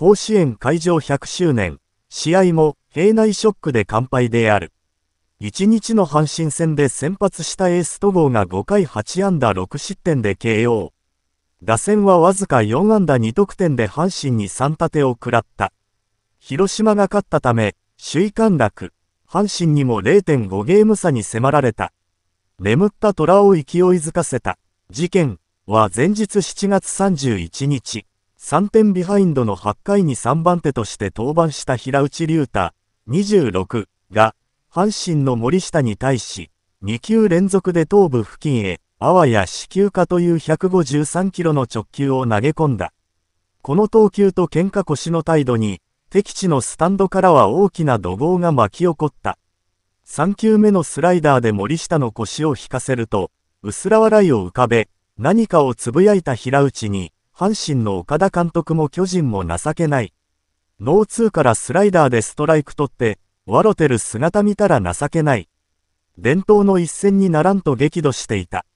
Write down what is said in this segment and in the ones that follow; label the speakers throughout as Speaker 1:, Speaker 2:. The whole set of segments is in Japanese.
Speaker 1: 甲子園会場100周年、試合も平内ショックで完敗である。1日の阪神戦で先発したエース戸郷が5回8安打6失点で KO。打線はわずか4安打2得点で阪神に3立てを食らった。広島が勝ったため、首位陥落。阪神にも0.5ゲーム差に迫られた。眠った虎を勢いづかせた。事件は前日7月31日。3点ビハインドの8回に3番手として登板した平内龍太26が阪神の森下に対し2球連続で頭部付近へあわや死球化という153キロの直球を投げ込んだこの投球と喧嘩腰の態度に敵地のスタンドからは大きな怒号が巻き起こった3球目のスライダーで森下の腰を引かせると薄ら笑いを浮かべ何かをつぶやいた平内に阪神の岡田監督も巨人も情けない。ノーツーからスライダーでストライク取って、ワロテル姿見たら情けない。伝統の一戦にならんと激怒していた。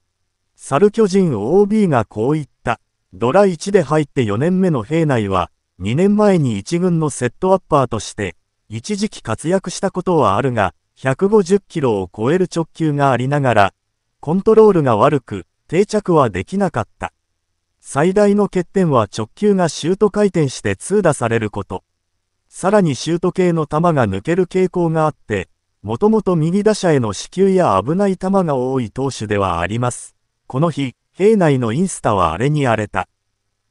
Speaker 1: 猿巨人 OB がこう言った。ドラ1で入って4年目の平内は、2年前に1軍のセットアッパーとして、一時期活躍したことはあるが、150キロを超える直球がありながら、コントロールが悪く、定着はできなかった。最大の欠点は直球がシュート回転して痛打されること。さらにシュート系の球が抜ける傾向があって、もともと右打者への支給や危ない球が多い投手ではあります。この日、兵内のインスタは荒れに荒れた。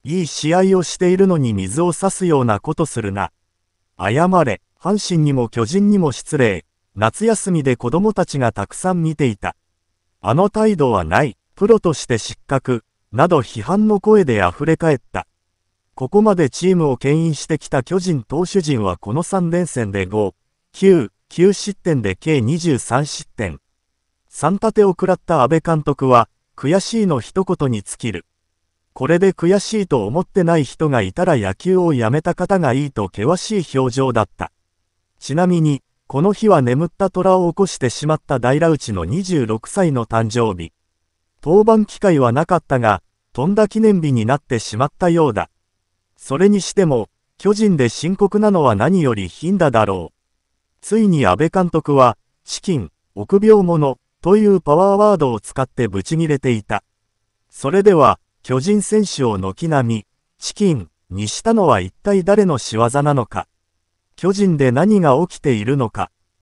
Speaker 1: いい試合をしているのに水を差すようなことするな。謝れ、阪神にも巨人にも失礼。夏休みで子供たちがたくさん見ていた。あの態度はない、プロとして失格。など批判の声で溢れ返った。ここまでチームを牽引してきた巨人投手陣はこの3連戦で5、9、9失点で計23失点。3立てを食らった安倍監督は、悔しいの一言に尽きる。これで悔しいと思ってない人がいたら野球をやめた方がいいと険しい表情だった。ちなみに、この日は眠った虎を起こしてしまった平内の26歳の誕生日。登板機会はなかったが、飛んだ記念日になってしまったようだ。それにしても、巨人で深刻なのは何より頻打だろう。ついに安倍監督は、チキン、臆病者、というパワーワードを使ってブチ切れていた。それでは、巨人選手を軒並み、チキン、にしたのは一体誰の仕業なのか。巨人で何が起きているのか。